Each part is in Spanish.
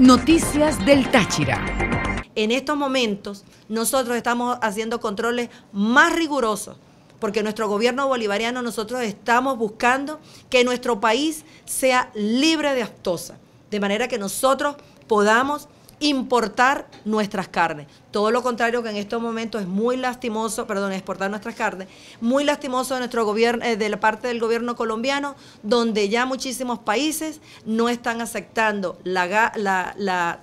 Noticias del Táchira. En estos momentos nosotros estamos haciendo controles más rigurosos porque nuestro gobierno bolivariano nosotros estamos buscando que nuestro país sea libre de aptosa, de manera que nosotros podamos importar nuestras carnes. Todo lo contrario que en estos momentos es muy lastimoso, perdón, exportar nuestras carnes, muy lastimoso de nuestro gobierno, eh, de la parte del gobierno colombiano, donde ya muchísimos países no están aceptando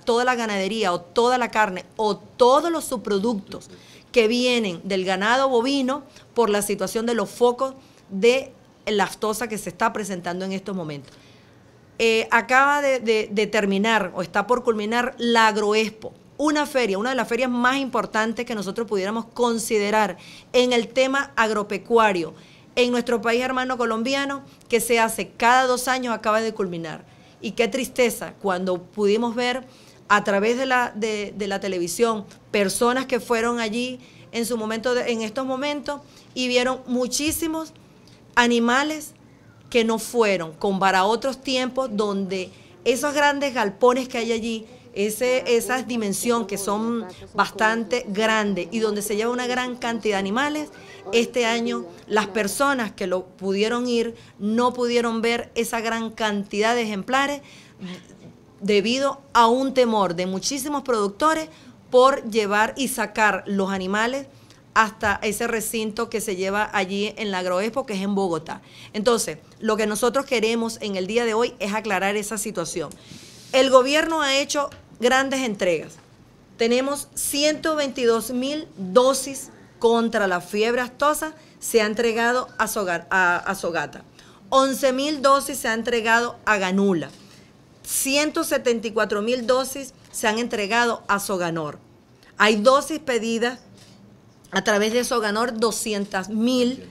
toda la ganadería o toda la carne o todos los subproductos que vienen del ganado bovino por la situación de los focos de laftosa que se está presentando en estos momentos. Eh, acaba de, terminar o está por culminar la Agroexpo una feria, una de las ferias más importantes que nosotros pudiéramos considerar en el tema agropecuario en nuestro país hermano colombiano, que se hace cada dos años, acaba de culminar. Y qué tristeza cuando pudimos ver a través de la, televisión personas que fueron allí en, su momento en estos momentos y vieron muchísimos animales que no fueron, para otros tiempos donde esos grandes galpones que hay allí, ese, esas dimensiones que son bastante grandes y donde se lleva una gran cantidad de animales, este año las personas que lo pudieron ir no pudieron ver esa gran cantidad de ejemplares debido a un temor de muchísimos productores por llevar y sacar los animales hasta ese recinto que se lleva allí en la Agroexpo, que es en Bogotá. Entonces, lo que nosotros queremos en el día de hoy es aclarar esa situación. El gobierno ha hecho grandes entregas. Tenemos 122 mil dosis contra la fiebre astosa se ha entregado a, Sogata. 11 mil dosis se ha entregado a Ganula. 174 mil dosis se han entregado a Soganor. Hay dosis pedidas a través de eso ganó 200 mil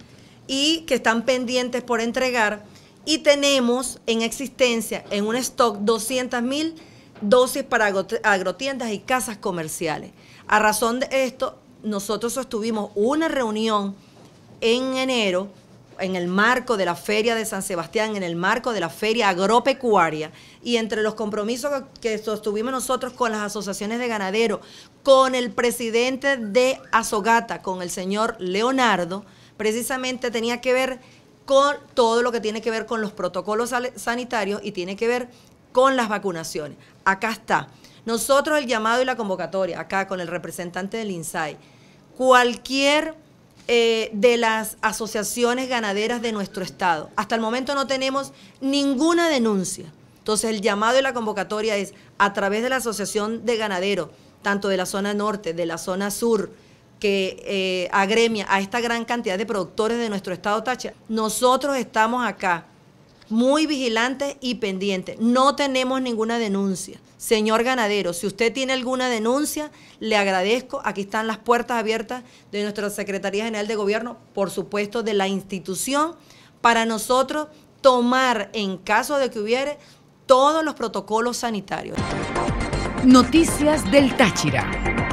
y que están pendientes por entregar. Y tenemos en existencia, en un stock, 200 mil dosis para agrotiendas y casas comerciales. A razón de esto, nosotros sostuvimos una reunión en enero en el marco de la Feria de San Sebastián, en el marco de la Feria Agropecuaria y entre los compromisos que sostuvimos nosotros con las asociaciones de ganaderos, con el presidente de Azogata, con el señor Leonardo, precisamente tenía que ver con todo lo que tiene que ver con los protocolos sanitarios y tiene que ver con las vacunaciones. Acá está. Nosotros el llamado y la convocatoria, acá con el representante del INSAI, cualquier eh, de las asociaciones ganaderas de nuestro estado. Hasta el momento no tenemos ninguna denuncia. Entonces el llamado y la convocatoria es a través de la Asociación de Ganaderos, tanto de la zona norte, de la zona sur, que eh, agremia a esta gran cantidad de productores de nuestro estado Tacha. Nosotros estamos acá muy vigilantes y pendientes. No tenemos ninguna denuncia. Señor ganadero, si usted tiene alguna denuncia, le agradezco. Aquí están las puertas abiertas de nuestra Secretaría General de Gobierno, por supuesto de la institución, para nosotros tomar, en caso de que hubiere, todos los protocolos sanitarios. Noticias del Táchira.